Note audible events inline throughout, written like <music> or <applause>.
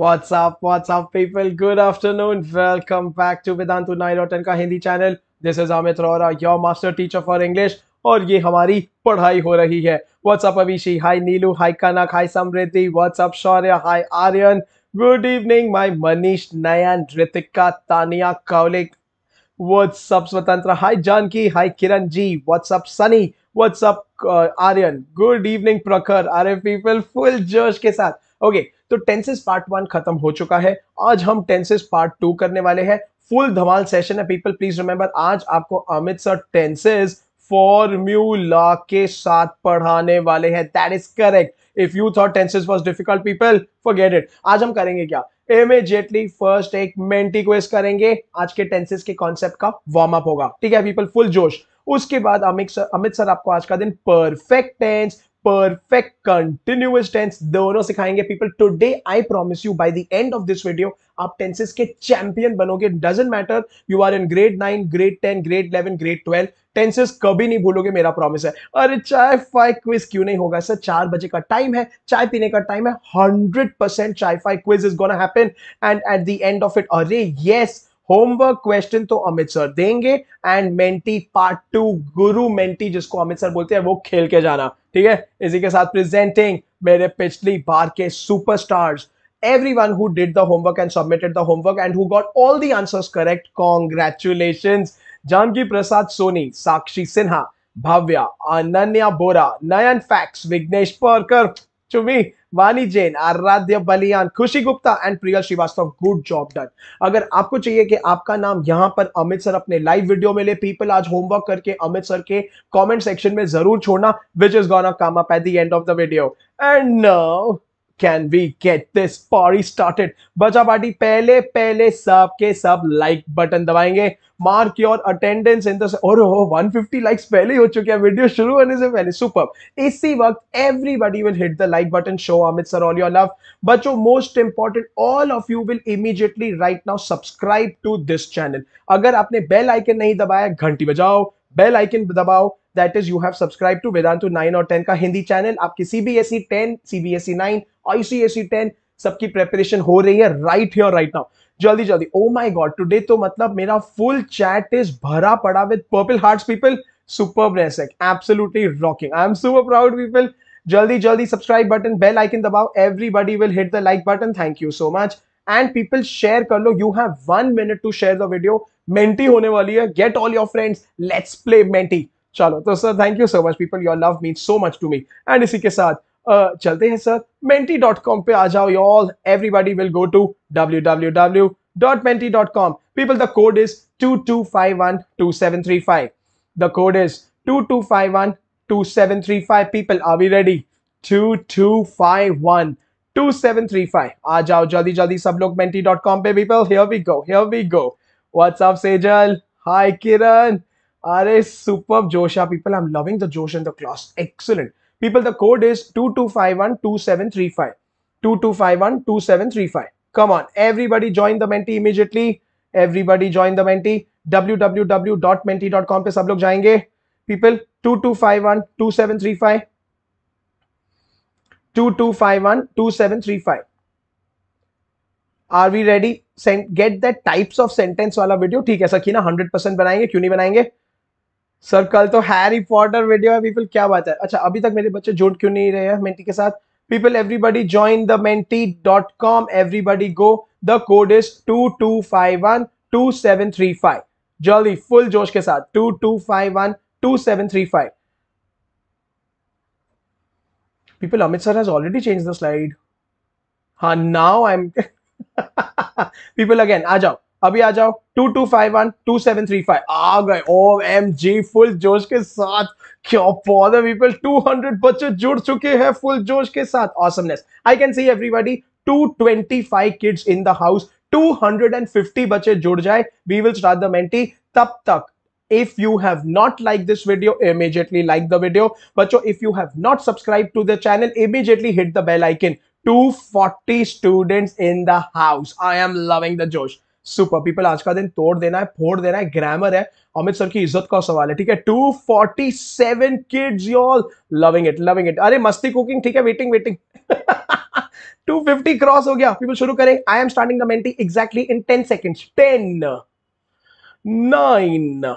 What's up? What's up, people? Good afternoon. Welcome back to Vedantu 9.10 का Hindi channel this is Amit Rohra your master teacher for English और ये हमारी पढ़ाई हो रही है what's up Abhishi hi Neelu hi Kanak hi Samriddhi what's up Shaurya hi Aryan good evening my Manish Nayan Ritika Tania Kaulik what's up Swatantra hi Janki hi Kiran ji what's up Sunny what's up Aryan good evening Prakhar are people full जोश के साथ ओके okay, तो टेंसेस पार्ट वन खत्म हो चुका है आज हम टेंसेस पार्ट टू करने वाले हैं फुल धमाल सेशन है पीपल प्लीज रिमेंबर आज आपको अमित सर टेंसेस फॉर्म्यूला के साथ पढ़ाने वाले हैं that is correct if you thought tenses was difficult people forget it इट आज हम करेंगे क्या इमीजिएटली फर्स्ट एक मेंटी क्वेज करेंगे आज के टेंसेस के कॉन्सेप्ट का वार्म अप होगा ठीक है पीपल फुल जोश उसके बाद अमित सर अमित सर आपको आज का दिन perfect tense perfect continuous tense दोनों सिखाएंगे people today I promise you by the end of this video आप टेंसेस के चैंपियन बनोगे doesn't matter you are in grade nine grade ten grade eleven grade twelve tenses कभी नहीं भूलोगे मेरा promise है अरे चाय फाइव क्विज क्यों नहीं होगा सर चार बजे का टाइम है चाय पीने का टाइम है हंड्रेड परसेंट चाय five quiz is gonna happen and at the end of it अरे यस होमवर्क क्वेश्चन तो अमित सर देंगे एंड मेंटी पार्ट टू गुरु मेंटी जिसको अमित सर बोलते हैं वो खेल के जाना ठीक है इसी के साथ प्रेजेंटिंग मेरे पिछली बार के superstars everyone who did the homework and submitted the homework and who got all the answers correct congratulations jangi prasad soni sakshi sinha bhavya ananya bora nayan fax vignesh parkar to वानी Jain Aaradhya Baliyan Khushi Gupta and Priya Srivastava good job done अगर आपको चाहिए कि आपका नाम यहां पर Amit sir अपने लाइव वीडियो में ले पीपल आज होमवर्क करके अमित सर के कमेंट सेक्शन में जरूर छोड़ना which is gone come up at the end of the video and can we get this party started बचा पार्टी पहले पहले सब के सब लाइक बटन दबाएंगे मार्क योर अटेंडेंस इन दस और हो 150 लाइक्स पहले ही हो चुके हैं वीडियो शुरू होने से पहले सुपर इसी वक्त everybody will hit the like button show Amit sir all your love बच्चों most important all of you will immediately right now subscribe to this channel अगर आपने बेल आइकन नहीं दबाया घंटी बजाओ बेल आइकन दबाओ that is you have subscribe to Vedantu nine और ten का हिंदी चैनल आपकी CBSE ten CBSE nine ICSE ten सबकी प्रेपरेशन हो रही है राइट हियर राइट नाउ जल्दी जल्दी ओ माई गॉड टुडे तो मतलब मेरा फुल चैट इज भरा पड़ा with purple heart people super absolutely rocking I am super proud people जल्दी जल्दी सब्सक्राइब बटन बेल आइकन दबाओ everybody will hit the like button thank you so much and people share कर लो you have one minute to share the video Menti होने वाली है get all your friends let's play Menti चलो तो sir thank you so much people your love mean so much to me and इसी के साथ uh, चलते हैं सर मेंटी डॉट कॉम पे आ जाओ all everybody will go to W W W dot Menti dot com people the code is two two five one two seven three five the code is two two five one two seven three five people are we ready two two five one 2735 आ जाओ जल्दी जल्दी सब लोग Menti dot com पे people here we go here we go what's up Sejal hi Kiran अरे super जोशा people I am loving the josh in the class excellent people the code is 22512735 22512735 come on everybody join the Menti immediately everybody join the Menti www.menti.com पे सब लोग जाएंगे people 22512735 22512735 are we ready get that types of sentence वाला video ठीक है सखी ना hundred percent बनाएंगे क्यों नहीं बनाएंगे सर कल तो हैरी पॉटर वीडियो है पीपल क्या बात है अच्छा अभी तक मेरे बच्चे जोड़ क्यों नहीं रहे हैं मेंटी के साथ people everybody join the Menti dot com everybody go the code is two two five one two seven three five जल्दी फुल जोश के साथ two two five one two seven three five People, Amit sir has already changed the slide. हाँ now I'm <laughs> people again आ जाओ अभी आ जाओ two two five one two seven three five आ गए ओ एम जी फुल जोश के साथ क्या पौधा पीपल टू हंड्रेड बच्चे जुड़ चुके हैं फुल जोश के साथ awesomeness I can see everybody two twenty five kids in the house two hundred and fifty बच्चे जुड़ जाए we will start the Menti तब तक if you have not like this video immediately like the video बच्चों if you have not subscribe to the channel immediately hit the bell icon 240 students in the house I am loving the जोश super people आज का दिन तोड़ देना है फोड़ देना है ग्रामर है अमित सर की इज्जत का सवाल है ठीक है 247 kids you all loving it loving it अरे मस्ती कुकिंग ठीक है वेटिंग वेटिंग 250 क्रॉस हो गया पीपल शुरू करें I am starting the Menti exactly in ten second ten nine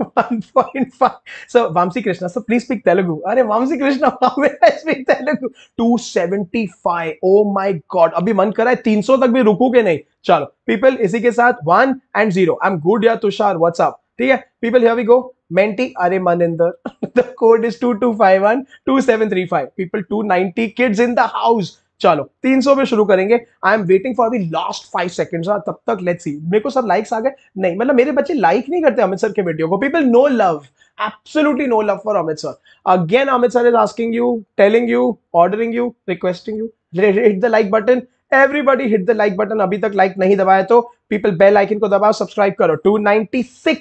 1.5. So Vamsi Krishna, so please speak Telugu. are Vamsi Krishna, how will I speak Telugu? 275. Oh my God. abhi man kar raha hai 300 तक भी रुकोगे nahi chalo People isi ke sath 1 and 0 I'm good ya tushar What's up? theek hai People here we go. Menti are Maninder. the code is 2251 2735. People 290 kids in the house. चलो 300 पे शुरू करेंगे I am waiting for the last five seconds तब तक let's see मेरे को sir likes आ गए नहीं मतलब मेरे बच्चे लाइक नहीं करते अमित सर के वीडियो को people no love absolutely no love for Amit sir again Amit sir is asking you telling you ordering you requesting you hit the like button everybody hit the like button अभी तक like like नहीं दबाया तो people bell icon को दबाओ subscribe करो 296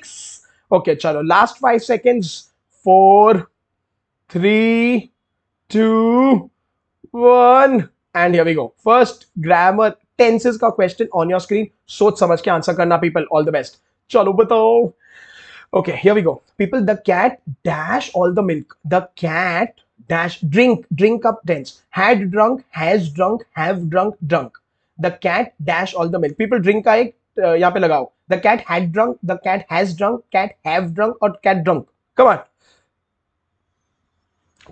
okay okay, चलो last five seconds four three two one and here we go first grammar tenses का क्वेश्चन ऑन योर स्क्रीन सोच समझ के आंसर करना पीपल ऑल द बेस्ट चलो बताओ okay here we go people the cat dash all the milk the cat dash drink drink up tense had drunk has drunk have drunk drunk the cat dash all the milk people drink का एक uh, यहाँ पे लगाओ the cat had drunk the cat has drunk cat have drunk और cat drunk come on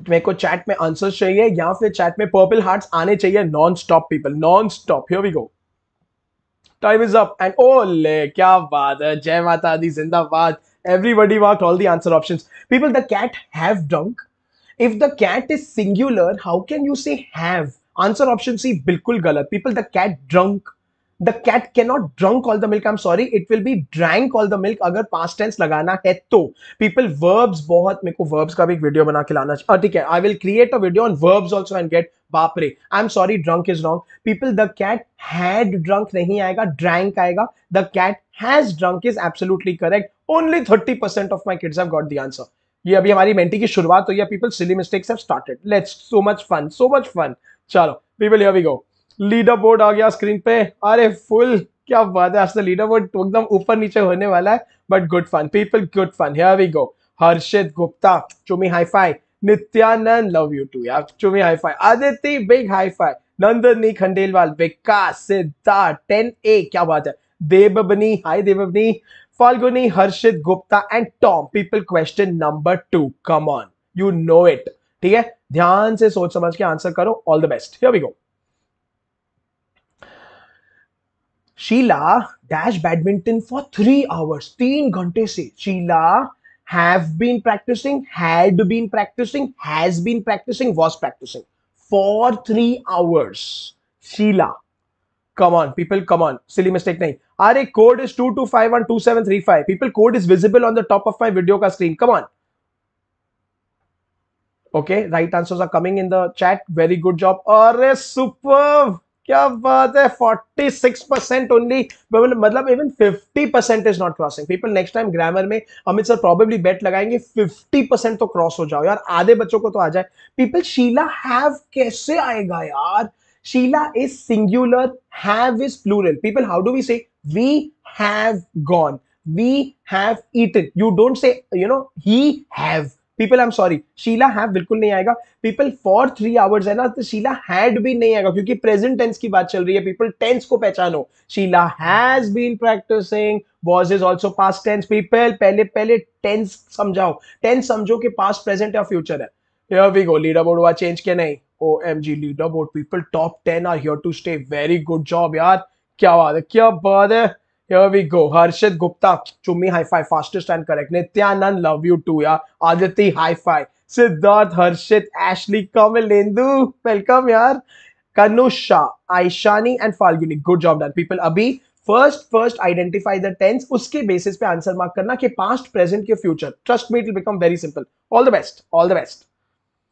मेरे को chat में answers चाहिए या फिर चैट में पर्पल हार्ट्स आने चाहिए non stop people non stop here we go time is up and oh क्या बात है जय माता दी जिंदाबाद everybody what all the answer options people the cat have dunk if the cat is singular how can you say have answer option C बिल्कुल गलत people the cat drunk the cat cannot drunk all the milk I am sorry it will be drank all the milk अगर past tense लगाना है तो people verbs बहुत मेरे को verbs का भी एक वीडियो बना के लाना चाहिए ठीक है I will create a video on verbs also and get बापरे I am sorry drunk is wrong people the cat had drunk नहीं आएगा ड्रैंक आएगा the cat has drunk is absolutely correct only thirty percent of my kids have got the answer ये अभी हमारी Menti की शुरुआत हुई है people silly mistakes have started let's so much fun so much fun चलो people here we go leader board आ गया स्क्रीन पे अरे फुल क्या बात है आज तो लीडर बोर्ड एकदम ऊपर नीचे होने वाला है but good fun people good fun here we go Harshit Gupta Chumi high high five Nityanand love you too यार Chumi high high five Aditya big high high five Nandni Khandelwal Vikas Siddharth ten A क्या बात है Devbani hi Devbani Falguni Harshit Gupta and Tom people question number two come on you know it ठीक है ध्यान से सोच समझ के आंसर करो all the best here we go Sheila dash badminton for three hours. Teen ghante se. Sheila have been practicing, had been practicing, has been practicing, was practicing for three hours. Sheila. Come on, people, come on. Silly mistake. Nahi. Our code is 22512735. People, code is visible on the top of my video ka screen. Come on. Okay, right answers are coming in the chat. Very good job. Arre, superb. क्या बात है 46 percent only मतलब even 50 percent is not crossing people next time grammar में Amit sir probably बेट लगाएंगे 50 percent तो cross हो जाओ यार आधे बच्चों को तो आ जाए पीपल शीला हैव कैसे आएगा यार Sheila is singular have is plural people how do we say we have gone we have eaten you don't say you know he have people I am sorry Sheila है बिल्कुल नहीं आएगा पीपल फॉर थ्री आवर्स है ना तो Sheila had भी नहीं आएगा क्योंकि प्रेजेंट टेंस की बात चल रही है पीपल टेंस को पहचानो Sheila has been practicing was is also past tense people पहले पहले टेंस समझाओ टेंस समझो कि पास प्रेजेंट या फ्यूचर है Here we go. Leaderboard was changed. के नहीं OMG leaderboard people top 10 are here to stay. Very good job यार क्या बात है क्या बात है Here we go. Harshit Gupta, Chummi high five, fastest and correct. Nityanand, love you too, yeah. Aditi, high five. Siddharth, Harshit, Ashley, Kamalendu, welcome, yaar. Kanusha, Aishani and Falguni. Good job done, people. Abhi first first identify the tense uske basis pe answer mark karna ke past present ke future trust me it will become very simple all the best all the best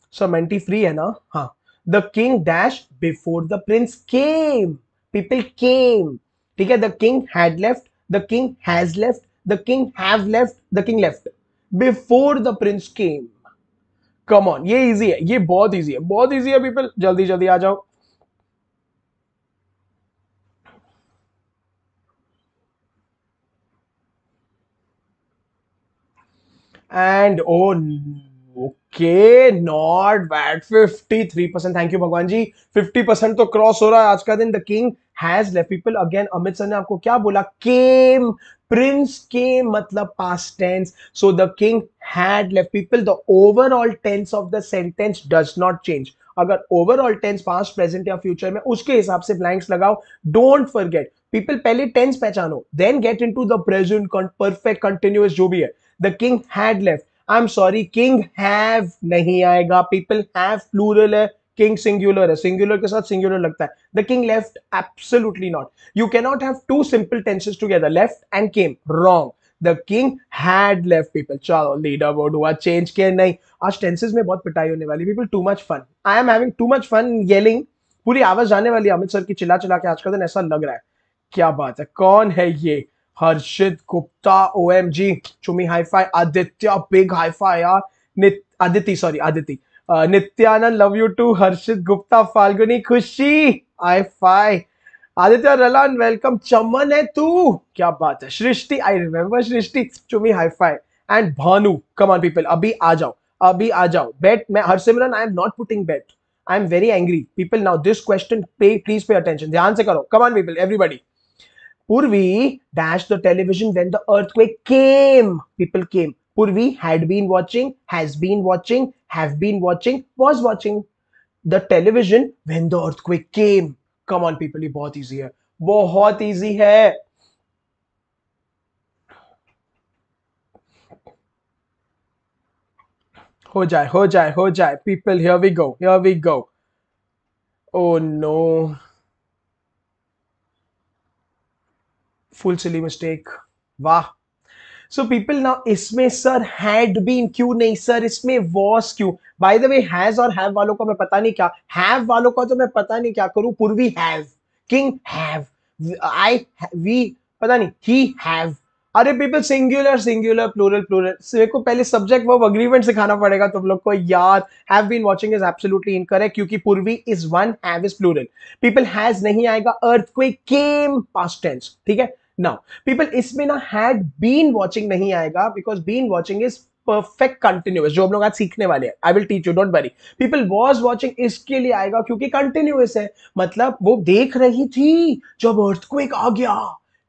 so menti free hai na हाँ the king dash before the prince came people came ठीक है the king had left the king has left the king have left the king left before the prince came come on ये easy है ये बहुत easy है बहुत easy है people जल्दी जल्दी आ जाओ oh oh okay not fifty three percent thank you भगवान जी फिफ्टी परसेंट तो क्रॉस हो रहा है आज का दिन द किंग हैज ले पीपल अगेन अमित सर ने आपको क्या बोला केम प्रिंस के मतलब past tense so the king had ले people the overall tense of the sentence does not change अगर ओवरऑल टेंस पास प्रेजेंट या फ्यूचर में उसके हिसाब से ब्लैंक्स लगाओ डोंट फॉरगेट पीपल पहले टेंस पहचानो then get into the present perfect continuous जो भी है the king had left I am sorry king have नहीं आएगा पीपल हैव प्लूरल है किंग सिंगुलर है सिंगुलर के साथ सिंगुलर लगता है the king left absolutely not you can not have two simple tenses together left and came wrong the king had left people चलो leader word हुआ change के नहीं आज टेंसेस में बहुत पिटाई होने वाली people too much fun I am having too much fun yelling पूरी आवाज आने वाली अमित सर की चिल्ला चिल्ला के आज का दिन ऐसा लग रहा है क्या बात है कौन है ये हर्षित गुप्ता ओ M G Chumi high five Aditya big high five यार नित Aditi sorry Aditi Nityanand love you too Harshit Gupta Falguni Khushi high five Aditya रलान वेलकम चमन है तू क्या बात है सृष्टि आई remember Srishti Chumi high five and Bhanu come on people अभी आ जाओ अभी आ जाओ बेट मैं Harsimran I am not putting bet I am very angry people now this question पे प्लीज पे अटेंशन ध्यान से करो come on people everybody Purvi dashed the television when the earthquake came. People came. Purvi had been watching, has been watching, have been watching, was watching the television when the earthquake came. Come on, people, It's very easy है. बहुत easy है. हो jai, हो jai, हो jai. people here we go here we go oh no full silly mistake वाह so people now इसमें sir had been क्यों नहीं सर इसमें वॉस क्यों बाय द वे हैज और हैव वालों का मैं पता नहीं क्या हैव वालों का तो मैं पता नहीं क्या करूं Purvi have king have I we पता नहीं ही हैव अरे people singular singular plural plural मेरे को पहले सब्जेक्ट वर्ब अग्रीमेंट सिखाना पड़ेगा तुम लोग को यार have been watching is absolutely incorrect क्योंकि Purvi is one have is plural people has नहीं आएगा earthquake came past tense ठीक है नाउ पीपल इसमें ना हैड बीन वॉचिंग नहीं आएगा because been watching is perfect continuous जो हम लोग आज सीखने वाले हैं I will teach you don't worry people was watching इसके लिए आएगा क्योंकि कंटिन्यूस है मतलब वो देख रही थी जब अर्थ को एक आ गया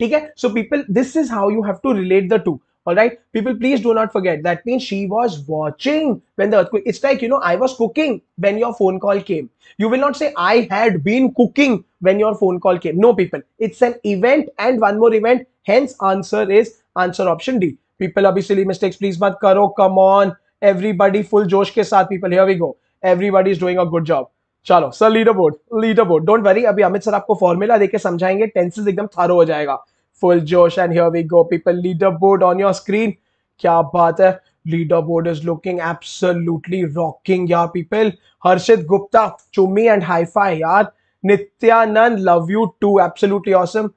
ठीक है so people this is how you have to relate the to all right people please do not forget that means she was watching when the earthquake it's like you know i was cooking when your phone call came you will not say i had been cooking when your phone call came no people it's an event and one more event hence answer is answer option d people obviously mistakes please mat karo come on everybody full josh ke saath people here we go everybody is doing a good job Chalo sir. Leaderboard. Leaderboard. Don't worry. Worry अभी Amit sir आपको formula देके समझाएंगे tenses एकदम थारो हो जाएगा full जोश and here we go people leader board on your screen क्या बात है leader board is looking absolutely rocking यार people Harshit Gupta Chumi and high five यार Nityanand love you too absolutely awesome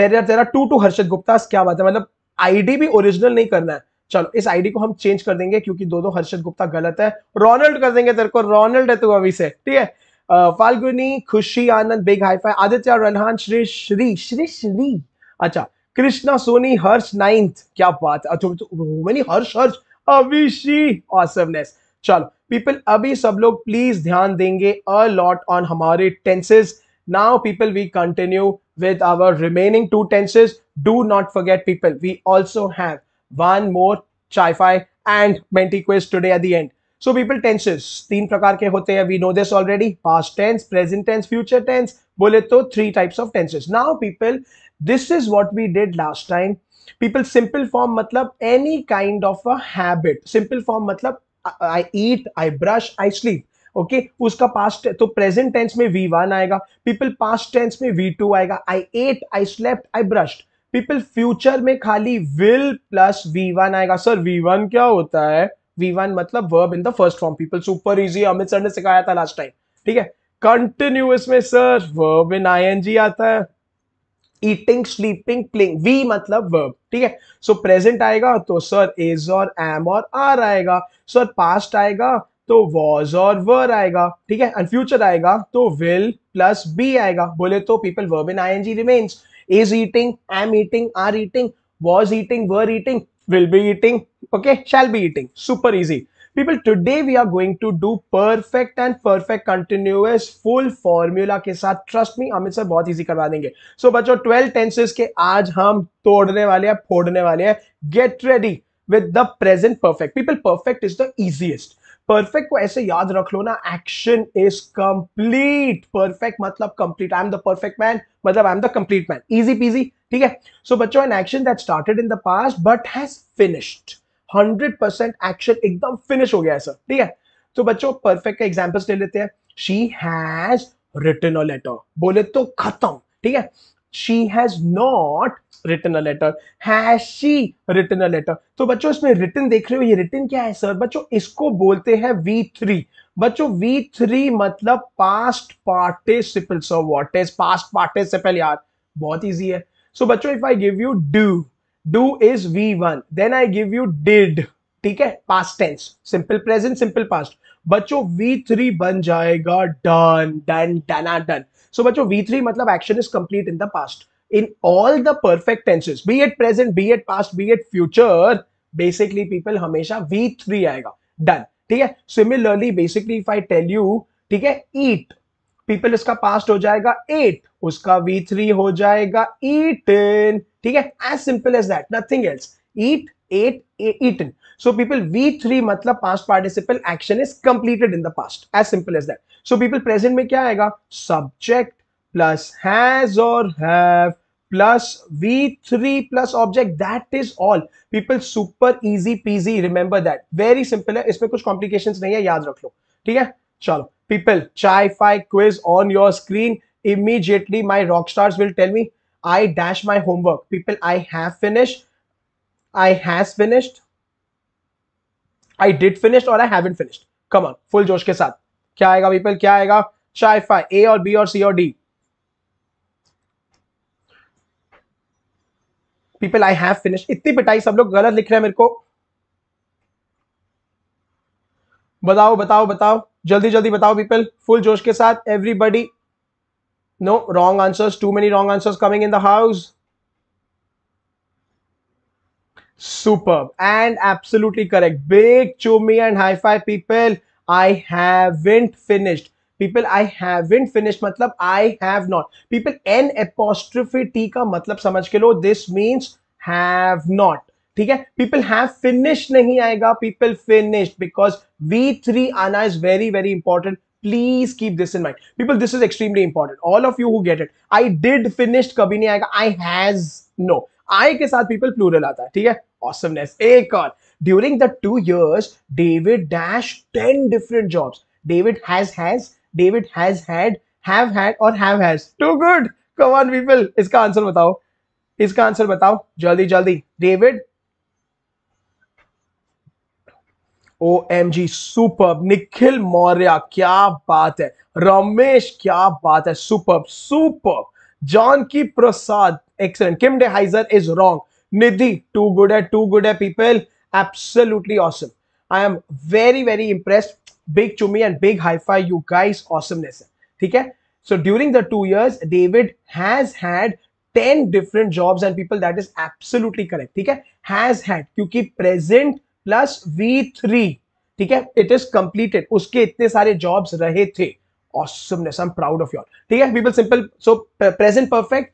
there are there are two two Harshit Gupta क्या बात है मतलब आईडी भी ओरिजिनल नहीं करना है चलो इस आईडी को हम चेंज कर देंगे क्योंकि दो दो हर्षद गुप्ता गलत है रोनाल्ड कर देंगे तेरे को रोनाल्ड है तू अभी से ठीक है uh, Falguni Khushi Anand big high five Aditya रनहान श्री श्री श्री श्री अच्छा कृष्णा सोनी हर्ष नाइन्थ क्या बात है अच्छा, तो हर्ष हर्ष अविशी ऑसमनेस चलो पीपल अभी सब लोग प्लीज ध्यान देंगे अ लॉट ऑन हमारे tenses now people we continue with our remaining two tenses do not forget people we also have one more चाईफाई and Menti quest today at the end so people tenses तीन प्रकार के होते हैं we know this already past tense present tense future tense बोले तो three types of tenses now people this is what we did last time people simple form मतलब any kind of a habit simple form मतलब I eat I brush I sleep okay okay, उसका past तो present tense में V one आएगा people past tense में V two आएगा I ate I slept I brushed people future में खाली will plus V one आएगा सर वी वन क्या होता है वी वन मतलब verb in the first form people super easy Amit sir ने सिखाया था लास्ट टाइम ठीक है कंटिन्यूस में sir verb in I N G आता है ईटिंग स्लीपिंग प्लिंग वी मतलब वर्ब ठीक है सो प्रेजेंट आएगा तो सर इज और एम और आर आएगा सर पास्ट आएगा तो वॉज और वर आएगा ठीक है एंड फ्यूचर आएगा तो विल प्लस बी आएगा बोले तो people verb in I N G remains is eating am eating are eating was eating were eating will be eating okay shall be eating super easy people today we are going to do perfect and perfect continuous full formula के साथ trust me Amit sir बहुत easy करवा देंगे so so, बच्चों twelve tenses के आज हम तोड़ने वाले हैं फोड़ने वाले हैं get ready with the present perfect people perfect is the easiest perfect को ऐसे याद रख लो ना एक्शन इज कंप्लीट परफेक्ट मतलब complete I am the perfect man मतलब I am the complete man easy peasy ठीक है सो बच्चों an action that started in the past but has finished hundred percent action एकदम finish हो गया है sir ठीक है तो बच्चों परफेक्ट का एग्जाम्पल्स ले लेते हैं she has return a letter बोले तो खत्म ठीक है she has not return a letter has she return a letter तो बच्चों इसमें रिटर्न देख रहे हो ये रिटर्न क्या है सर बच्चों इसको बोलते हैं वी थ्री बच्चों वी थ्री मतलब past participle sir what is past participle यार बहुत इजी है सो बच्चो बच्चों if I give you do do is V one then I give you did ठीक है past tense simple present simple past बच्चों V3 बन जाएगा डन डन डना डन सो बच्चों V3 मतलब action is complete in the past in all the perfect tenses be it present be it past be it future basically people हमेशा v3 आएगा done ठीक है similarly basically if I tell you ठीक है eat people इसका past हो जाएगा ate उसका v3 हो जाएगा eaten ठीक as simple as that. Nothing else. Eat, eat eaten so people v3 मतलब past participle action is completed in the past as simple as that so people present में क्या आएगा subject plus has or have plus v3 plus object that is all people super easy peasy remember that very simple Is इसमें कुछ complications नहीं है याद रख लो ठीक है चलो people chai fi quiz on your screen immediately my rock stars will tell me I dash my homework. People, I have finished, I has finished, I did finished or I haven't finished. Come on, full Josh ke saath. Kya aega people Kya aega? Chai fi A or B or C or D. People, I have finished. इतनी पिटाई सब लोग गलत लिख रहे हैं मेरे को बताओ बताओ बताओ जल्दी जल्दी बताओ पीपल फुल जोश के साथ everybody No, wrong answers. Too many wrong answers coming in the house. Superb and absolutely correct. Big chumi and high five people. I haven't finished. People, I haven't finished. Matlab, I have not. People, N apostrophe T ka matlab samaj ke lo. This means have not. ठीक है people have finish नहीं आएगा people finished because V three आना is very very important please keep this in mind people this is extremely important all of you who get it I did finish कभी नहीं आएगा I has no आई के साथ people plural आता है ठीक है ऑसमनेस एक और during the two years David dash ten different jobs David has has David has had have had और have has too good come on people इसका आंसर बताओ इसका आंसर बताओ जल्दी जल्दी David O M G super Nikhil Maurya क्या बात है रमेश क्या बात है सुपर सुपर जॉन की प्रसाद एक्सलेंट किम डे हाइजर is wrong Nidhi too good है टू गुड है people absolutely awesome I am very very impress big चुमी and big high five you guys awesomeness है ठीक है so during the two years David has had 10 different jobs and people that is absolutely correct ठीक है has had क्योंकि present plus V three ठीक है it is completed उसके इतने सारे जॉब्स रहे थे awesomeness I am proud of your ठीक है people simple so present perfect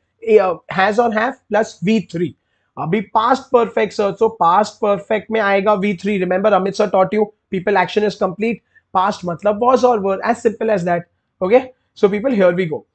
has और हैव प्लस वी थ्री अभी past perfect sir so past perfect में आएगा V three remember Amit sir taught you people action is complete past मतलब was और were as simple as that okay so people here we go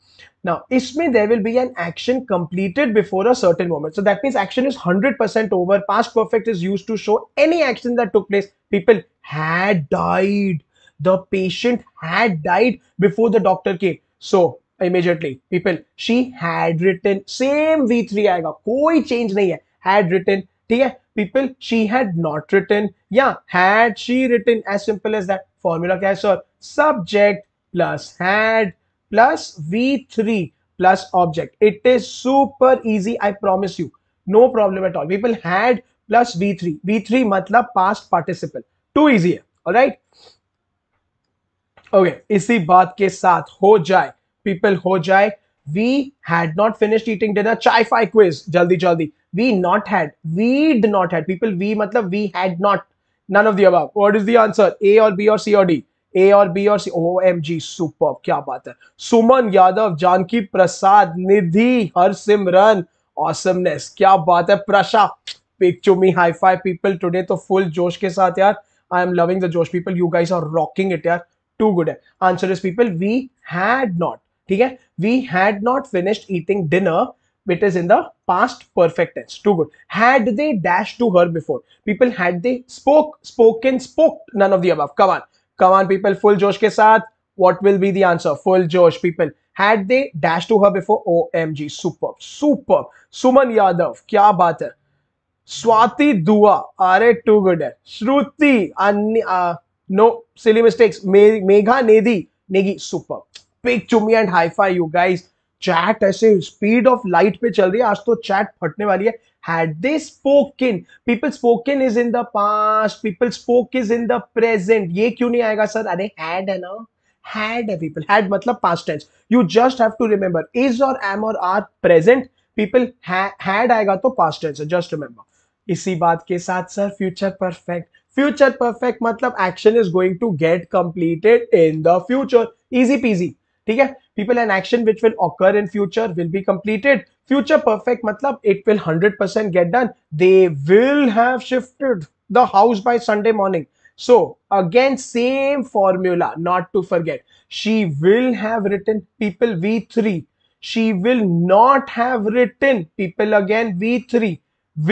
Now, isme there will be an action completed before a certain moment. So that means action is 100% over. Past perfect is used to show any action that took place. People had died. The patient had died before the doctor came. So immediately, people, she had written, same V3 aega, koi change nahi hai, had written, ठीक People she had not written. Yeah. Had she written? As simple as that. Formula. Formula Subject plus had. plus v3 plus object it is super easy i promise you no problem at all people had plus v3 v3 matlab past participle too easy है alright okay इसी बात के साथ हो जाए people हो जाए we had not finished eating dinner chai fi quiz jaldi jaldi we not had we did not had people we matlab we had not none of the above what is the answer a or b or c or d ए और B और सी ओ M G super क्या बात है Suman Yadav Janaki Prasad Nidhi Harsimran awesomeness क्या बात है प्रशा big to me high five people today तो फुल जोश के साथ यार आई एम लविंग द जोश people you guys are rocking it यार टू गुड है answer is people we had not ठीक है we had not finished eating dinner it is in the past perfect tense too good had they dash to her before people had they spoke spoken spoke none of the above come on come on people full जोश के साथ what will be answer full जोश people had they dash to her before O M G super super Suman Yadav क्या बात है स्वाति दुआ अरे too good है Shruti no silly mistakes Megha नेदी नेगी सुपर पिक चुमी and high five you guys chat ऐसे स्पीड ऑफ लाइट पे चल रही है आज तो चैट फटने वाली है had they spoken people spoken is in the past people spoke is in the present ye kyun nahi aayega sir are had है ना had a people had matlab past tense you just have to remember is or am or are present people ha, had aayega to past tense है just remember isi baat ke sath sir future perfect future perfect matlab action is going to get completed in the future easy peasy theek hai people an action which will occur in future will be completed future perfect matlab it will 100% get done they will have shifted the house by sunday morning so again same formula not to forget she will have written people v3 she will not have written people again v3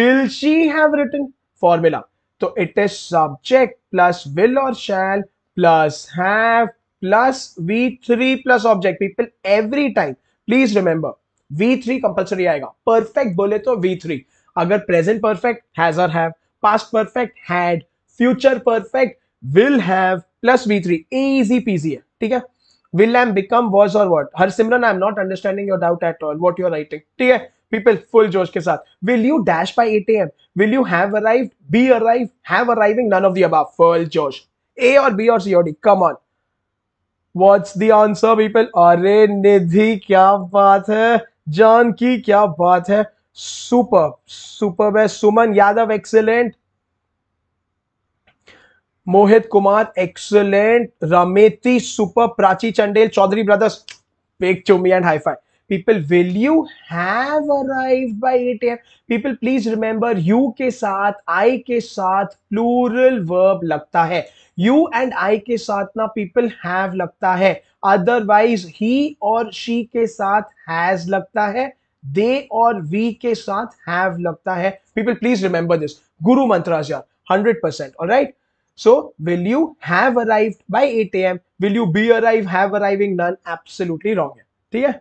will she have written formula so it is subject plus will or shall plus have plus v3 plus object people every time please remember V three compulsory आएगा perfect बोले तो V three अगर present perfect has और have past perfect had future perfect will have plus V three easy peasy है ठीक है will am become become और or Harsimran I am not understanding your doubt at all what you are writing ठीक है people full जोश के साथ will you dash by 8 am will you have arrive be arrive have arriving none of the above full जोश A और B और C or D come on what's the answer people अरे निधि क्या बात है जान की क्या बात है सुपर सुपर है सुमन यादव एक्सेलेंट मोहित कुमार एक्सेलेंट रमेती super Prachi Chandel Chaudhary brothers big चुमी and high five people will you have arrive by eight AM people please remember you के साथ आई के साथ प्लूरल वर्ब लगता है यू एंड आई के साथ ना पीपल हैव लगता है अदरवाइज ही और शी के साथ हैज लगता है दे और वी के साथ हैव लगता है पीपल प्लीज रिमेंबर दिस गुरु मंत्राज हंड्रेड परसेंट और right will you have arrive by eight AM will you be arrive have arriving arriving? Absolutely wrong है ठीक है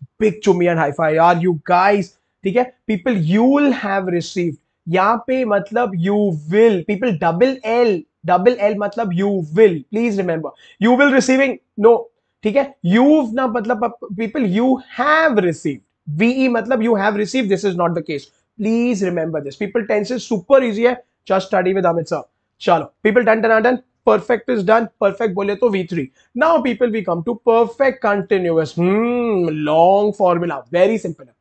पिक चुमी and five are you guys ठीक है people you will have received यहां पे मतलब you will people double L double L मतलब you will please remember you will receiving no ठीक है यू ना मतलब people you have received VE मतलब you have receive this is not the case please remember this people tense is super easy है just study with Amit sir चलो people टन टन टन परफेक्ट इज डन परफेक्ट बोले तो V three now people we come to perfect continuous long formula very simple है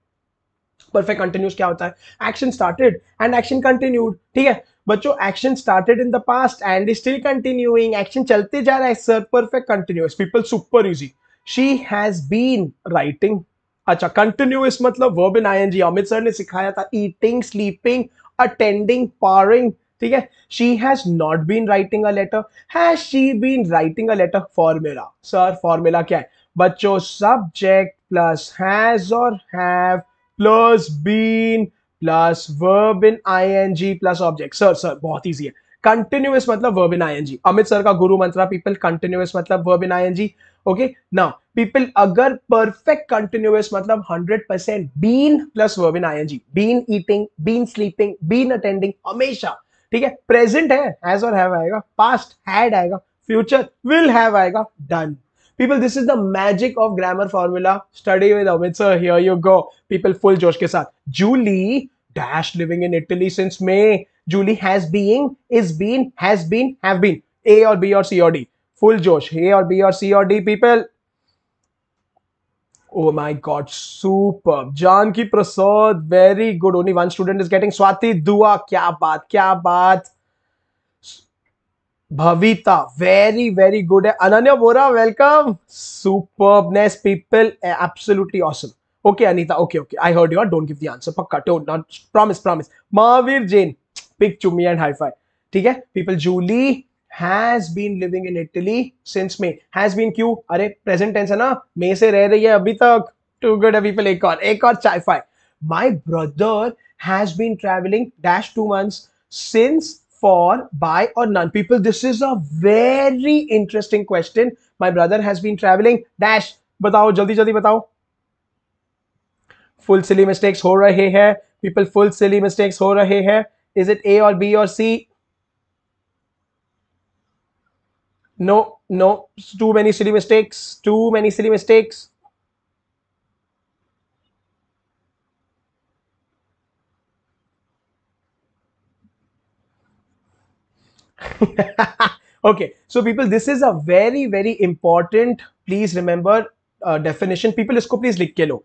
perfect continuous क्या होता है action started and action continued ठीक है बच्चों action started in the past and still continuing action चलते जा रहा है sir perfect continuous people super easy she has been writing अच्छा कंटिन्यूस मतलब verb in ING Amit sir ने सिखाया था ईटिंग स्लीपिंग अटेंडिंग पारिंग ठीक है she has not been writing a letter has she been writing a letter formula sir formula क्या है बच्चों सब्जेक्ट प्लस हैज और have plus been plus verb in ING plus object sir sir बहुत easy है continuous मतलब verb in ING Amit sir का गुरु मंत्रा पीपल कंटिन्यूस मतलब verb in ING okay now people अगर परफेक्ट कंटिन्यूस मतलब 100% percent been plus verb in ING been eating been sleeping been attending हमेशा ठीक है प्रेजेंट है एज और हैव आएगा पास्ट हैड आएगा फ्यूचर विल हैव आएगा done people this is the magic of grammar formula study with Amit sir here you go people full जोश के साथ Julie dash living in Italy since May Julie has being is been has been have been A और B और C और D full जोश A और B और C और D people oh my god super Janaki Prasad very good only one student is getting Swati Dua क्या बात क्या बात भविता वेरी वेरी गुड है Ananya Bora welcome superness people absolutely awesome okay Anita okay okay I heard you don't give the answer पक्का don't not promise promise Mahavir Jain big चुमी and high five ठीक है people Julie has been living in Italy since May has been क्यू अरे present tense है ना मे से रह रही है अभी तक टू गुड अभी पे एक और एक और चाय फाय my brother has been travelling dash two months since for by और none people this is a very interesting question my brother has been travelling dash बताओ जल्दी जल्दी बताओ फुल सिली मिस्टेक्स हो रहे हैं पीपल फुल सिली मिस्टेक्स हो रहे हैं इज इट ए और बी और C No, no, too many silly mistakes, too many silly mistakes. <laughs> okay, so people, this is a very, very important, please remember, uh, definition. People, isko please likke lo.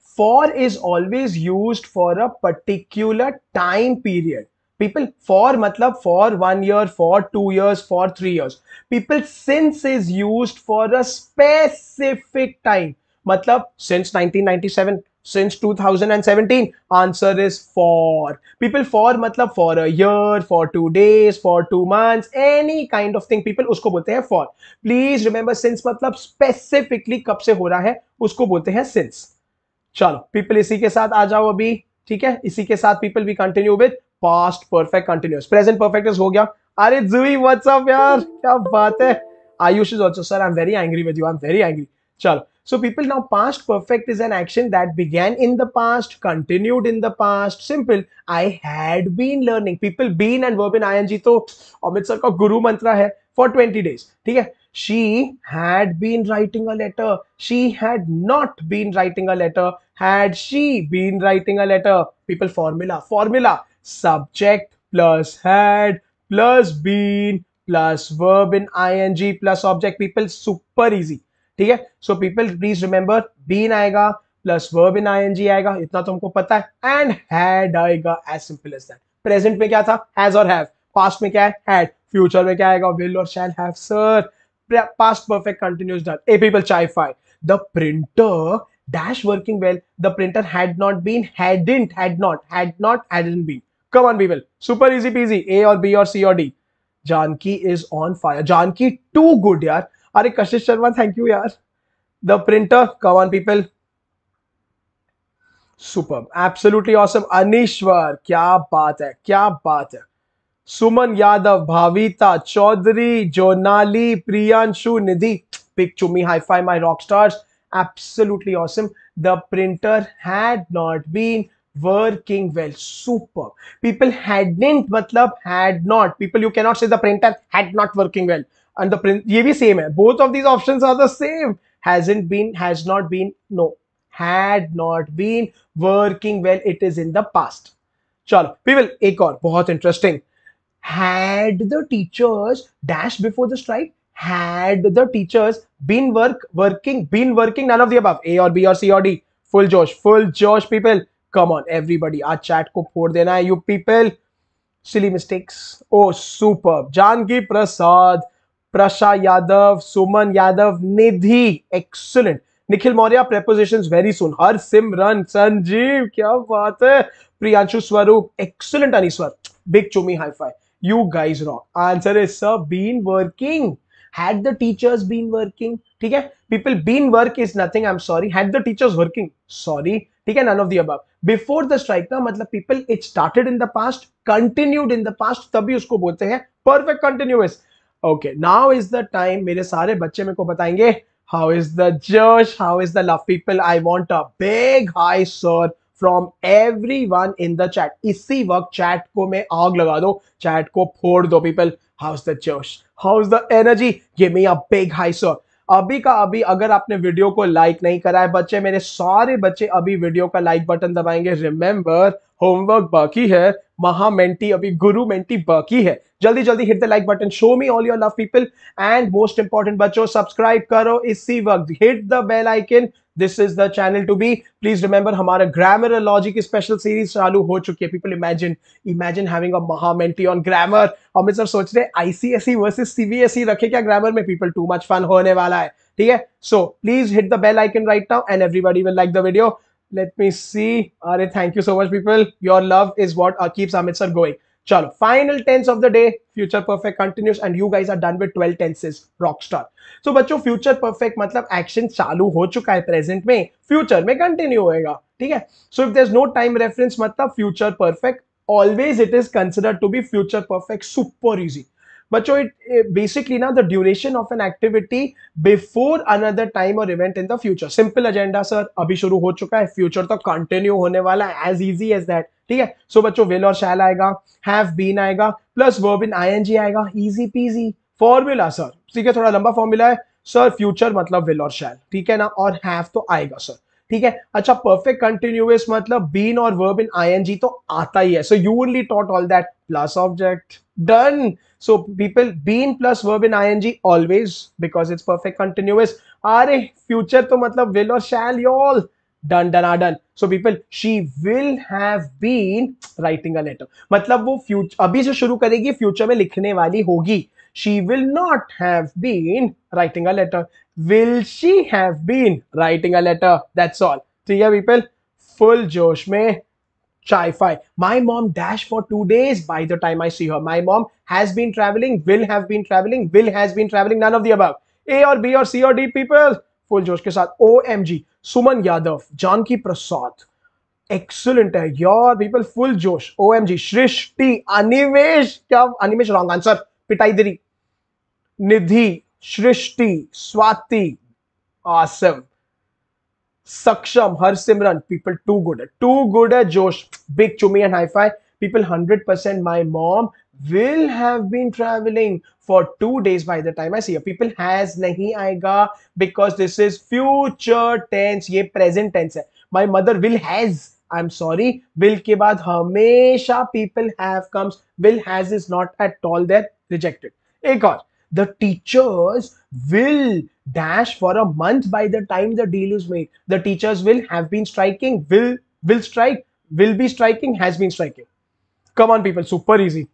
For is always used for a particular time period. People for मतलब for one year for two years for three years people since is use for a specific time मतलब since 1997 since 2017 answer is for people for matlab for a year for two days for two months any kind of thing people usko bolte hain for please remember since matlab specifically kab se ho raha hai usko bolte hain since चलो people इसी के साथ आ जाओ अभी ठीक है इसी के साथ people we continue with past perfect continuous present perfect हो गया अरे जुई व्हाट्सअप यार क्या बात है Ayush is also sir I am very angry with you I am very angry चलो So people now past perfect is an action that began in the past, continued in the past. Simple. I had been learning. People been and verb in ing तो Amit sir का गुरु मंत्र है for 20 days. ठीक है She had been writing a letter. She had not been writing a letter. Had she been writing a letter? People formula. Formula. subject plus had plus been plus verb in ing plus object people super easy okay so people please remember been aega plus verb in ing aega itna tumko pata hai and had aega as simple as that present me kya tha has or have past me kya hai had future me kya aega will or shall have sir past perfect continuous done A people chai fi the printer dash working well the printer had not been hadn't had not had not hadn't been come on बीमिल super easy peasy A और B और C और D Janaki is on fire Janaki too good यार अरे Kashish Sharma thank you यार the printer come on people super absolutely awesome Anishwar क्या बात है क्या बात है सुमन यादव भाविता चौधरी जोनाली प्रियांशु निधि पिक चुमी high five my rock stars absolutely awesome the printer had not been working well superb people hadn't matlab had not people you cannot say the printer had not working well and the print ye bhi same hai both of these options are the same hasn't been has not been no had not been working well it is in the past chalo people ek aur bahut interesting had the teachers dash before the strike had the teachers been work working been working none of the above a or b or c or d full josh full josh people come on everybody आज chat को फोड़ देना है you people silly mistakes oh super Janaki Prasad प्रशा Yadav Suman Yadav Nidhi excellent Nikhil Maurya prepositions very soon Harsimran Sanjeev क्या बात है Priyanshu Swaroop excellent Anishwar big चुमी high five you guys wrong answer is sir been working had the teachers been working ठीक है people been work is nothing I am sorry had the teachers working sorry ठीक है none of the अब before the strike ना मतलब people it started in the past continued in the past तभी उसको बोलते हैं perfect continuous okay now is the time मेरे सारे बच्चे मेरे को बताएंगे how is the josh how is the love people I want a big hi sir from everyone in the chat इसी वक्त चैट को मैं आग लगा दो चैट को फोड़ दो people how is the josh how is the energy give me a hi sir अभी का अभी अगर आपने वीडियो को लाइक नहीं करा है बच्चे मेरे सारे बच्चे अभी वीडियो का लाइक बटन दबाएंगे रिमेंबर होमवर्क बाकी है महा मेंटी अभी गुरु मेंटी बाकी है जल्दी जल्दी hit the like button show me all your love people and most important बच्चों सब्सक्राइब करो इसी वक्त hit the bell icon this is the channel to be please remember हमारा ग्रामर और लॉजिक स्पेशल सीरीज चालू हो चुकी है people imagine imagine having a महामेंटी ऑन ग्रामर अमित सर सोच रहे आईसीएसई वर्सेस सीबीएसई रखे क्या ग्रामर में पीपल टू मच फन होने वाला है ठीक है so please hit the bell icon right now and everybody will like the video let me see अरे thank you so much people your love is what keeps Amit sir going चलो final tense of the day future perfect continuous and you guys are done with 12 tenses rock so बच्चों future perfect मतलब action चालू हो चुका है present में future में continue होएगा ठीक है so if there is no time reference मतलब future perfect always it is consider to be future perfect super easy बच्चों इट बेसिकली ना the duration of an activity before another time और event in the future simple agenda sir अभी शुरू हो चुका है future तो कंटिन्यू होने वाला है एज इजी एज दैट ठीक है सो बच्चों विल और शैल आएगा हैव बीन आएगा प्लस वर्ब इन आईएनजी आएगा इजी पीजी फॉर्मूला सर ठीक है थोड़ा लंबा फॉर्मूला है सर फ्यूचर मतलब विल और शैल ठीक है ना और हैव तो आएगा सर ठीक है अच्छा परफेक्ट कंटिन्यूस मतलब बीन और वर्ब इन आईएनजी तो आता ही है so you only taught all that plus object done so people been plus verb in ING always because it's perfect continuous अरे फ्यूचर तो मतलब विल और shall all done done done so people she will have been writing a letter मतलब वो future अभी से शुरू करेगी फ्यूचर में लिखने वाली होगी she will not have been writing a letter will she have been writing a letter that's all ठीक है people full josh me. chai fi my mom dash for two days by the time i see her my mom has been traveling will have been traveling will has been traveling none of the above a or b or c or d people full जोश के साथ O M G Suman Yadav Janaki Prasad excellent है your people full josh O M जी सृष्टि अनिमेश क्या Animesh wrong answer पिटाई दरी निधि सृष्टि Swati awesome Saksham Harsimran people too good too good है जोश big चुमी and high five people hundred percent my mom will have been traveling for two days by the time I see you. People has nahi aega because this is future tense. ये present tense है. My mother will has. I'm sorry. Will के बाद हमेशा people have comes. Will has is not at all there. Rejected. एक और. The teachers will dash for a month by the time the deal is made. The teachers will have been striking. Will will strike. Will be striking. Has been striking. Come on, people. Super easy.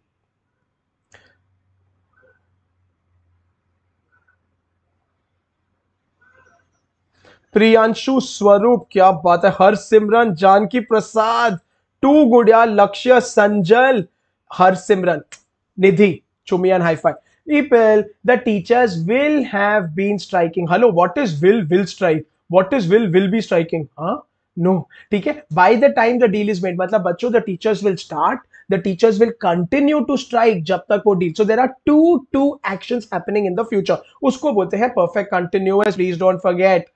Priyanshu स्वरूप क्या बात है हर सिमरन जानकी प्रसाद too Gudiya Lakshya Sanjal Harsimran Nidhi चुमियन high five people the teachers will have been striking hello what is will will strike what is will will be striking हाँ no ठीक है by the time the deal is made मतलब बच्चों the teachers will start the teachers will continue to strike जब तक वो deal so there are two two action in the future उसको बोलते हैं perfect continuous please don't forget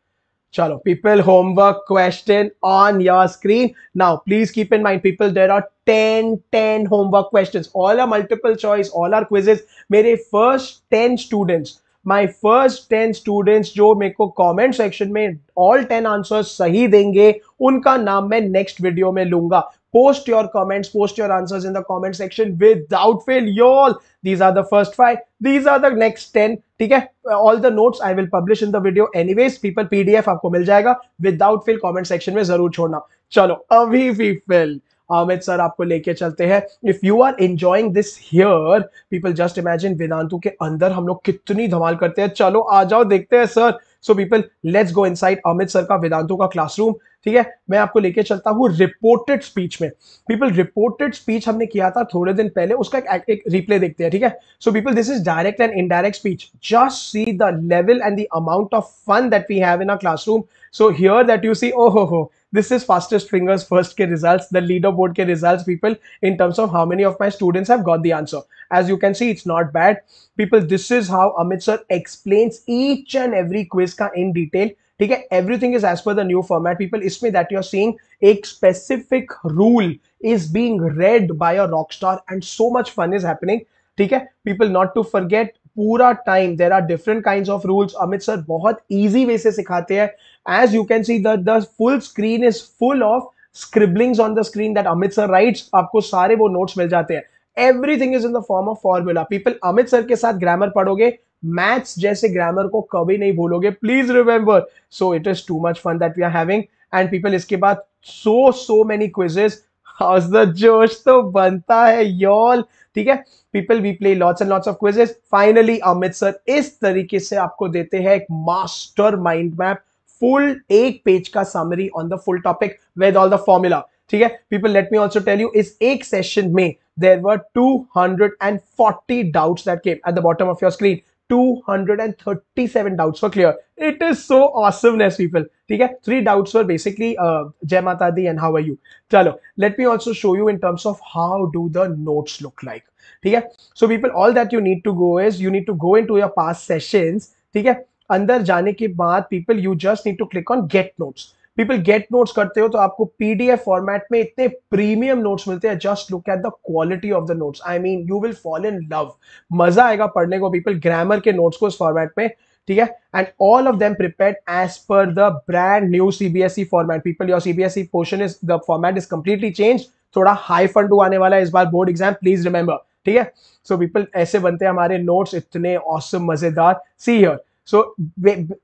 चलो people homework question on your screen now please keep in mind people there are ten ten homework question all are multiple choice all are quizzes मेरे first ten students my first ten students जो मेरे को comment section में all ten answer सही देंगे उनका नाम मैं नेक्स्ट वीडियो में लूंगा post your comments post your answers in the comment section without fail y'all these are the first five these are the next ten ठीक है all the notes I will publish in the video anyways people PDF आपको मिल जाएगा without fail comment section में जरूर छोड़ना चलो अभी भी फेल आमिर सर आपको लेके चलते हैं if you are enjoying this here people just imagine Vedantu के अंदर हम लोग कितनी धमाल करते हैं चलो आ जाओ देखते हैं sir so people let's go inside Amit sir का वेदांतु का क्लासरूम ठीक है मैं आपको लेके चलता हूँ रिपोर्टेड स्पीच में पीपल रिपोर्टेड स्पीच हमने किया था थोड़े दिन पहले उसका एक, एक, रिप्ले देखते हैं ठीक है so people this is direct and indirect speech just see the level and the amount of fun that we have in a classroom so here that you see oh ho ho this is fastest fingers first के result the leaderboard के result people in terms of how many of my students have got the answer as you can see it's not bad people this is how Amit sir explain each and every quiz का in detail ठीक है everything is as per the new format people इसमें that you are seeing एक specific rule is being read by a rock star and so much fun is happening ठीक है people not to forget पूरा time there are different kind of rules Amit sir बहुत easy way से सिखाते हैं as you can see the full screen is full of scribblings on the screen that Amit sir writes आपको सारे वो notes मिल जाते हैं everything is in the form of formula people Amit sir के साथ ग्रामर पढ़ोगे मैथ्स जैसे ग्रामर को कभी नहीं भूलोगे please remember so it is too much fun that we are having and people इसके बाद so so many quizzes how's the josh तो बनता है यॉल ठीक है people we play lots and lots of quizzes finally Amit sir इस तरीके से आपको देते हैं एक मास्टर माइंड मैप फुल एक पेज का summary on the full topic with all the formula ठीक है people let me also tell you इस एक सेशन में there were two hundred and forty doubts that came at the bottom of your screen 237 doubts were clear. It is so awesomeness, people. Okay? Three doubts were basically uh, Jai and how are you. Chalo, let me also show you in terms of how do the notes look like. Okay? So people, all that you need to go is you need to go into your past sessions. Okay? under jane ke baad, people, you just need to click on get notes. People get notes करते हो तो आपको PDF format में इतने premium notes मिलते हैं just look at the quality of the notes I mean you will fall in love मजा आएगा पढ़ने को पीपल ग्रामर के नोट्स को इस फॉर्मेट में ठीक है and all of them prepare as per the brand new CBSE format people your CBSE portion is the format is completely change थोड़ा हाई फंड आने वाला है इस बार बोर्ड एग्जाम प्लीज रिमेंबर ठीक है सो पीपल ऐसे बनते हैं हमारे नोट्स इतने औसम मजेदार see here So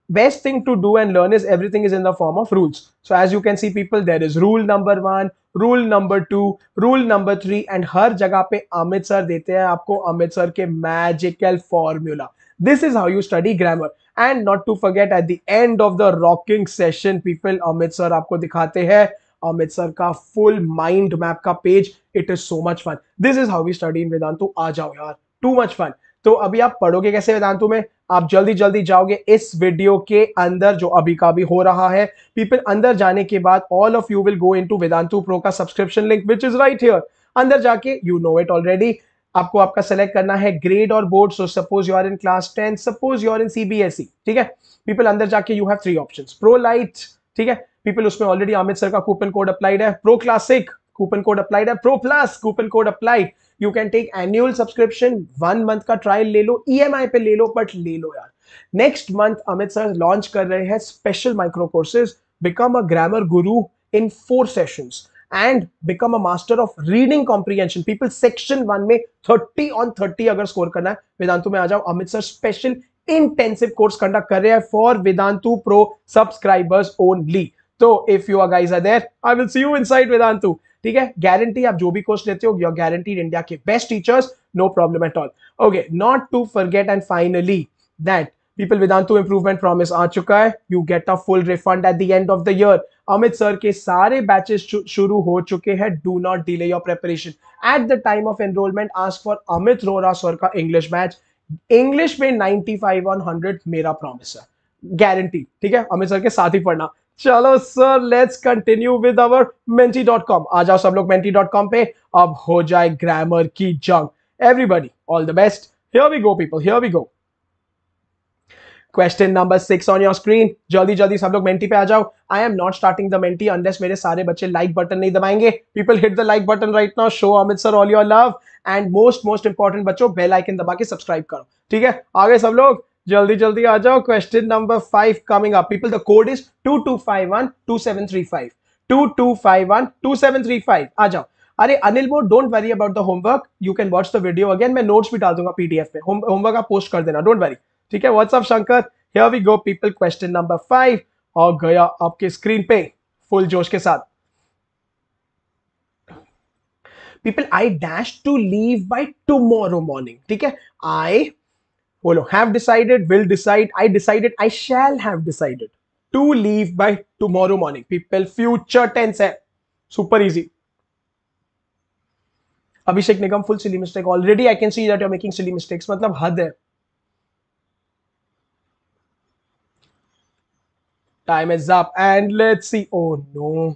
best thing to do and learn is everything is in the form of rules. So as you can see people, there is rule number one, rule number two, rule number three and हर जगह पे Amit sir देते हैं आपको Amit sir के magical formula this is how you study grammar and not to forget at the end of the rocking session people Amit sir आपको दिखाते हैं अमित सर का फुल माइंड मैप का page it is so much fun this is how we study in Vedantu आ जाओ यार to much fun तो अभी आप पढ़ोगे कैसे वेदांतु में आप जल्दी जल्दी जाओगे इस वीडियो के अंदर जो अभी का भी हो रहा है पीपल अंदर जाने के बाद all of you will go in to Vedantu pro का subscription link which is right here अंदर जाके यू नो इट ऑलरेडी आपको आपका सेलेक्ट करना है ग्रेड और board so suppose you are in class ten suppose you are in CBSE ठीक है पीपल अंदर जाके you have three option pro lite ठीक है पीपल उसमें ऑलरेडी अमित सर का कूपन कोड अप्लाइड है pro classic coupon code applied है pro plus coupon code applied you can take annual subscription one month का ट्रायल ले लो ई e पे ले लो बट ले लो यार next month Amit sir launch कर रहे हैं special micro courses become a grammar guru in four sessions and become a master of reading comprehension people section one में थर्टी ऑन थर्टी अगर स्कोर करना है वेदांतु में आ जाओ Amit sir special intensive course conduct कर रहे हैं for Vedantu pro subscribers only तो if you are guys are there I will see you inside वेदांतु ठीक है गारंटी आप जो भी कोर्स लेते हो योर गारंटीड इंडिया के best teachers no problem at all okay not to forget and finally that people Vedantu improvement promise आ चुका है you get a full refund at the end of the year Amit sir के सारे batches शुरू हो चुके हैं do not delay your preparation at the time of enrollment ask for Amit Arora sir का इंग्लिश बैच इंग्लिश में 95 वन 100 मेरा प्रॉमिस है गारंटी ठीक है अमित सर के साथ ही पढ़ना चलो sir let's continue with our Menti dot com आ जाओ सब लोग मेंटी डॉट कॉम पे अब हो जाए ग्रामर की जंग everybody all the best here we go people here we go question number six on your screen जल्दी जल्दी सब लोग मेंटी पे आ जाओ I am not starting the Menti unless मेरे सारे बच्चे लाइक बटन नहीं दबाएंगे people hit the like button right now show Amit sir all your love and most most important बच्चों बेल आइकन दबा के सब्सक्राइब करो ठीक है आगे सब लोग जल्दी जल्दी आ जाओ question number five coming up people the code is two two five one two seven three five two two five one two seven three five आ जाओ अरे Anil More don't worry about the homework you can watch the video again मैं notes भी डाल दूंगा PDF में homework आप post कर देना डोंट वरी ठीक है what's up Shankar here we go people question number five और गया आपके स्क्रीन पे फुल जोश के साथ people I dash to leave by tomorrow morning ठीक है आई बोलो have decided will decide I decided I shall have decided to leave by tomorrow morning people future tense है super easy Abhishek Nigam full silly mistake already I can see that you are making silly mistakes मतलब हद है time is up and let's see oh no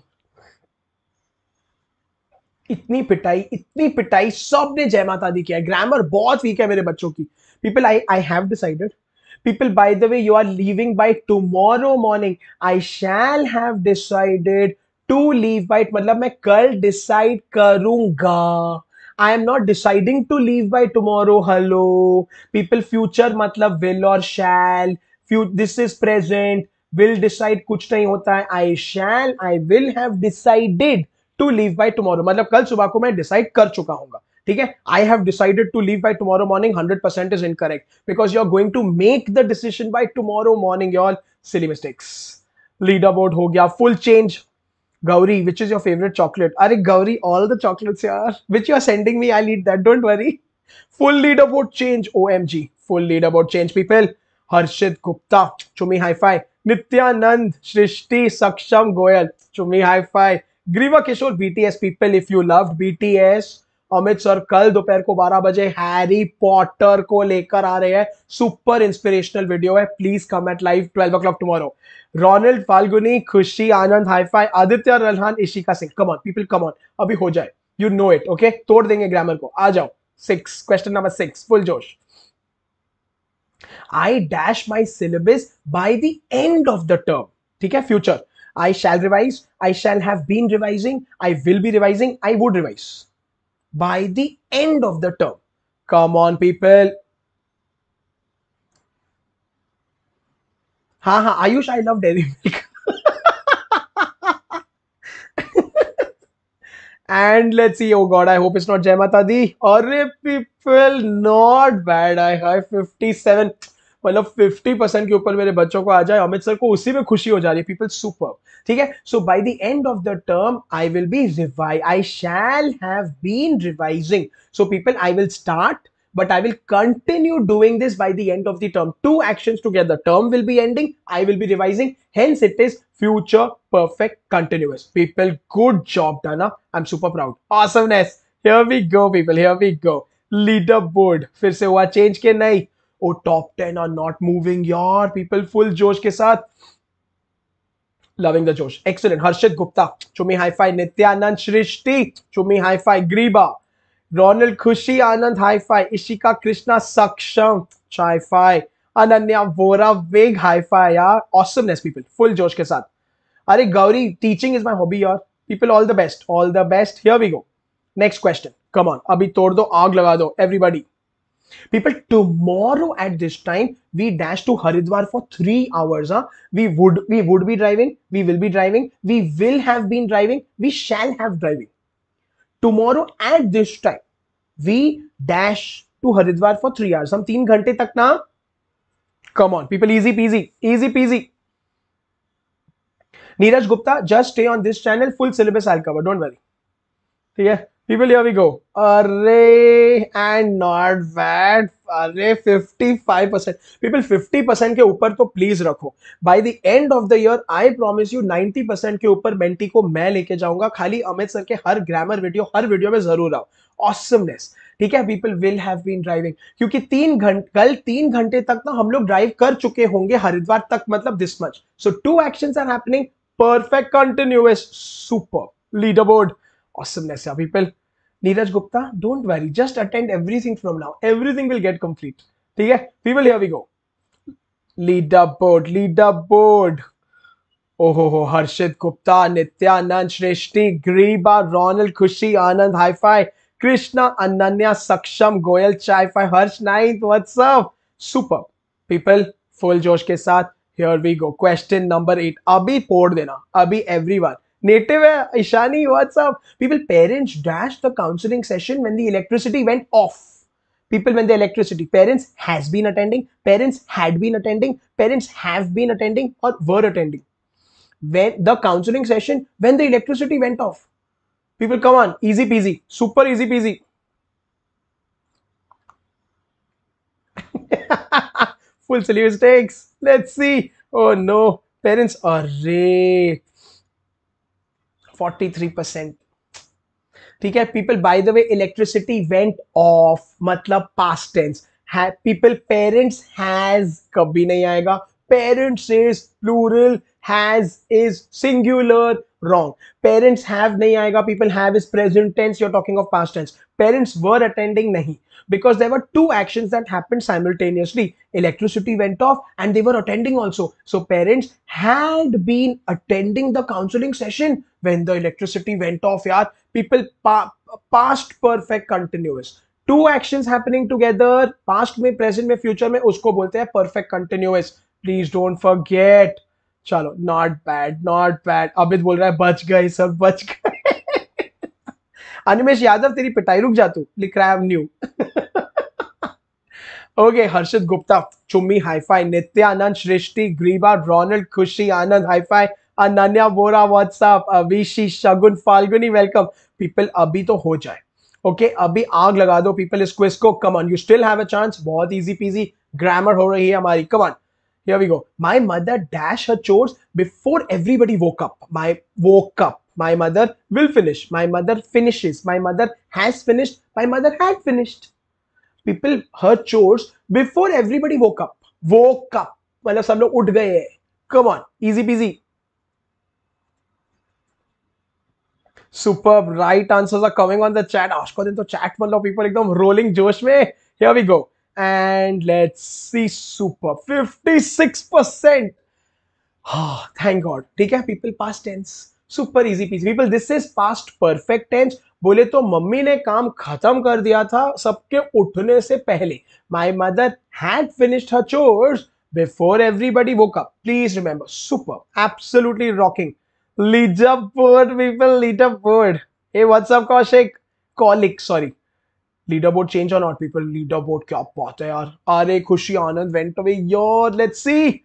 इतनी पिटाई इतनी पिटाई सब ने जय माता दी किया ग्रामर बहुत वीक है मेरे बच्चों की people i i have decided people by the way you are leaving by tomorrow morning i shall have decided to leave by मतलब मैं कल decide करूंगा I am not deciding to leave by tomorrow hello people future मतलब will और shall this is present will decide कुछ नहीं होता है I shall I will have decided to leave by tomorrow मतलब कल सुबह को मैं डिसाइड कर चुका हूंगा ठीक है I have decided to leave by tomorrow morning hundred percent is incorrect because you are going to make the decision by tomorrow morning your silly mistakes leader board हो गया full change Gauri which is your favourite chocolate अरे Gauri all the chocolates यार which you are sending me I lead that don't worry full leader board change O M G full lead about change people Harshit Gupta Chumi hi fi Nityanand Srishti Saksham Goyal Chumi फाई Greeva Kishor BTS people if you love BTS Amit sir कल दोपहर को 12 बजे Harry Potter को लेकर आ रहे हैं सुपर इंस्पिरेशनल वीडियो है please come at live twelve o'clock tomorrow Ronald Falguni Khushi Anand hi fi Aditya Ralhan Ishika Singh come on people come on अभी हो जाए यू नो इट ओके तोड़ देंगे ग्रामर को आ जाओ six question number six full जोश I dash my syllabus by the end of the term ठीक है future I shall revise I shall have been revising I will be revising I would revise by the end of the term. Come on, people. Ha ha, Ayush, I love dairy milk. <laughs> and let's see. Oh God, I hope it's not Jai Mata Di. Arre, people, not bad. I have 57. मतलब fifty percent के ऊपर मेरे बच्चों को आ जाए Amit sir को उसी में खुशी हो जा रही है पीपल सुपर ठीक है so by the end of the term I will be revise I shall have been revising so people I will start but I will continue doing this by the end of the term. Two actions together. Term will be ending. I will be revising. Hence, it is future perfect continuous. People, good job, Dana. I'm super proud. Awesomeness. Here we go, people. Here we go. Leaderboard. फिर से हुआ change के नहीं oh top ten are not moving your people full जोश के साथ loving the जोश excellent Harshit Gupta Chumi फाई नित्यानंद सृष्टि चुमी हाई फाई ग्रीबा रोनल खुशी आनंद फाई इशिका कृष्णा सक्षम फाई अनन्या वोरा वेग फाई यार ऑसमनेस पीपल फुल जोश के साथ अरे Gauri teaching is my hobby यार people all the best all the best here we go next question come on अभी तोड़ दो आग लगा दो everybody people tomorrow at this time we dash to haridwar for 3 hours huh? we would we would be driving we will be driving we will have been driving we shall have driving tomorrow at this time we dash to haridwar for 3 hours हम 3 ghante tak na come on people easy peasy easy peasy neeraj gupta just stay on this channel full syllabus i'll cover don't worry clear yeah. people here we go अरे and not bad अरे 55 percent people 50 percent के ऊपर तो please रखो by the end of the year I promise you 90 percent के ऊपर बेंटी को मैं लेके जाऊंगा खाली अमित सर के हर ग्रामर वीडियो हर वीडियो में जरूर आओ ऑसमनेस ठीक है people will have been driving क्योंकि तीन घंटे कल तीन घंटे तक ना हम लोग ड्राइव कर चुके होंगे हरिद्वार तक मतलब this much so two action are happening perfect continuous super leader board awesomeness yeah people Neeraj Gupta, don't worry, just attend everything from now. Everything will get complete. theek hai People, here we go. Leaderboard, leaderboard. Oh, ho, ho, Harshit Gupta, Nityanand, Shrishti, Griba, Ronald, khushi Anand, high five Krishna, Ananya, Saksham, Goyal, Chai five Harsh, Ninth, what's up? superb People, full josh ke sath here we go. Question number 8. abhi pod dena abhi everyone. native Ishani, what's up? People, parents dashed the counseling session when the electricity went off. People, when the electricity, parents has been attending, parents had been attending, parents have been attending or were attending. When the counseling session, when the electricity went off. People, come on, easy peasy, super easy peasy. <laughs> Full silly mistakes Let's see. Oh no, parents are raped. 43% ठीक है people by the way electricity went off मतलब past tense people parents has कभी नहीं आएगा parents is plural has is singular wrong parents have nahi aayega people have is present tense you're talking of past tense parents were attending nahi because there were two actions that happened simultaneously electricity went off and they were attending also so parents had been attending the counseling session when the electricity went off yaar people pa past perfect continuous two action happening together past में present में future में उसको बोलते हैं perfect continuous please don't forget चलो not bad not bad अबित बोल रहा है बच गए सब बच गए अनिमेश यादव तेरी पिटाई रुक जातू लिख रहा है new okay Harshit Gupta Chummi hi fi Nityanand Srishti Greeva Ronald Khushi Anand hi fi Ananya Bora what's up Avishi Shagun Falguni welcome people अभी तो हो जाए ओके okay, अभी आग लगा दो पीपल इस क्विज को come on you still have a chance बहुत इजी पीजी ग्रामर हो रही है हमारी come on here we go. My mother dash her chores before everybody woke up. My woke up. My mother will finish. My mother finishes. My mother has finished. My mother had finished. People her chores before everybody woke up. Woke up. मतलब सब लोग उठ गए हैं come on easy peasy super right answers are coming on the chat आज का दिन chat chat people people एकदम रोलिंग जोश में here we go and let's see super 56% percent oh, thank god take care people past tense super easy piece people this is past perfect tense बोले तो mummy ने काम खत्म कर दिया था सबके उठने से पहले my mother had finished her chores before everybody woke up please remember super absolutely rocking leaderboard people leaderboard hey what's up Kaushik कॉलिक sorry leader board change on not people leader board क्या बात है यार अरे Khushi Anand went away your let's see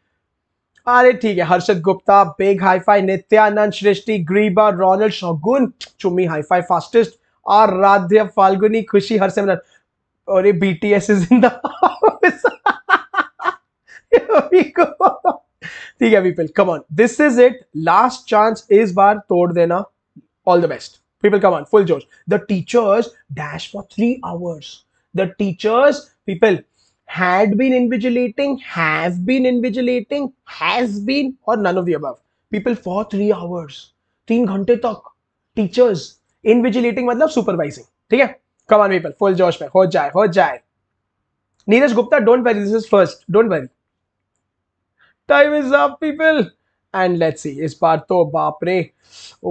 अरे ठीक है हर्षद गुप्ता बेग फाई नित्यानंद सृष्टि ग्रीबा रोनल शोगुन चुम्मी फाई फास्टेस्ट और राध्य फाल्गुनी खुशी हरसिमरन और ये B T S is in ठीक है people come on this is it last chance इस बार तोड़ देना all the best people come on full josh the teachers dash for three hours the teachers people had been invigilating have been invigilating has been or none of the above people for three hours teen ghante tak teachers invigilating matlab supervising theek hai come on people full josh pe ho jaye ho jaye neeraj gupta don't worry this is first don't worry time is up people and let's see इस बार तो बाप रे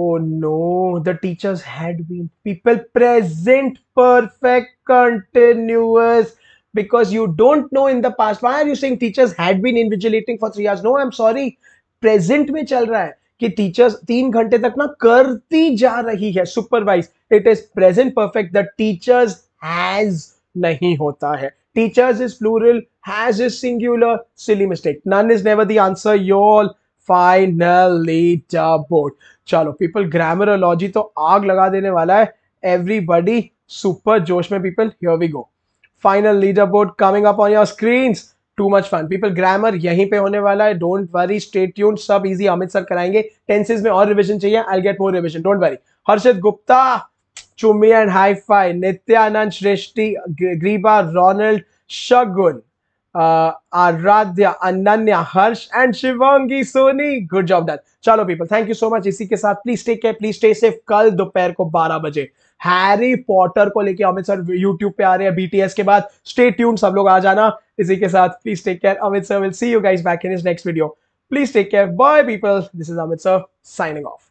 oh no the teachers had been people present perfect continuous because you don't know in the past why are you saying teachers had been invigilating for 3 hours no i'm sorry present में चल रहा है कि teachers तीन घंटे तक ना करती जा रही है supervise it is present perfect the teachers has नहीं होता है teachers is plural has is singular silly mistake none is never the answer your finally board चलो पीपल ग्रामरोलॉजी तो आग लगा देने वाला है एवरीबडी सुपर जोश में people here we go final leader board coming up on your screen too much fun people grammar यहीं पे होने वाला है डोंट वरी स्टेट यून सब इजी अमित सर कराएंगे टेंसेज में और रिविजन चाहिए I get more revision don't worry Harshit Gupta Chummi and high fi Nityanand Shreshthi Greeba Ronald Shagun Aaradhya Ananya Harsh and Shivangi Soni good job done चलो people thank you so much इसी के साथ please take care please stay safe कल दोपहर को 12 बजे हैरी पॉटर को लेके अमित सर यूट्यूब पे आ रहे हैं बीटीएस के बाद स्टे ट्यून सब लोग आ जाना इसी के साथ please take care Amit sir will see you guys back in is next video please take care bye people this is Amit sir signing of